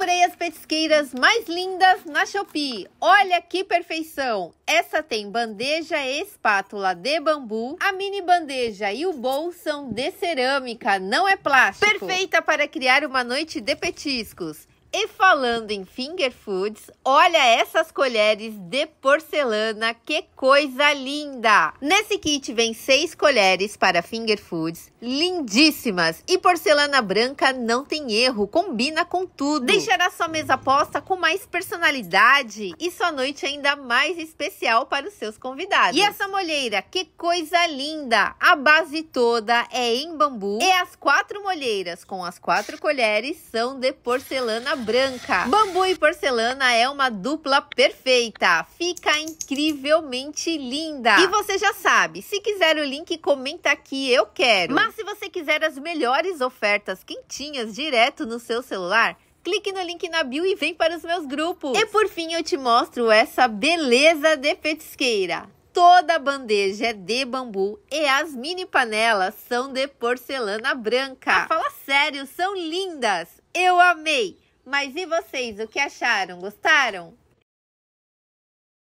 Comprei as petisqueiras mais lindas na Shopee. Olha que perfeição! Essa tem bandeja e espátula de bambu. A mini bandeja e o bowl são de cerâmica, não é plástico. Perfeita para criar uma noite de petiscos. E falando em finger foods, olha essas colheres de porcelana, que coisa linda! Nesse kit vem seis colheres para finger foods, lindíssimas! E porcelana branca não tem erro, combina com tudo. Deixará sua mesa posta com mais personalidade e sua noite ainda mais especial para os seus convidados. E essa molheira, que coisa linda! A base toda é em bambu e as quatro molheiras com as quatro colheres são de porcelana branca. Bambu e porcelana é uma dupla perfeita. Fica incrivelmente linda. E você já sabe, se quiser o link, comenta aqui, eu quero. Mas se você quiser as melhores ofertas quentinhas direto no seu celular, clique no link na bio e vem para os meus grupos. E por fim eu te mostro essa beleza de petisqueira. Toda a bandeja é de bambu e as mini panelas são de porcelana branca. Ah, fala sério, são lindas! Eu amei! Mas e vocês, o que acharam? Gostaram?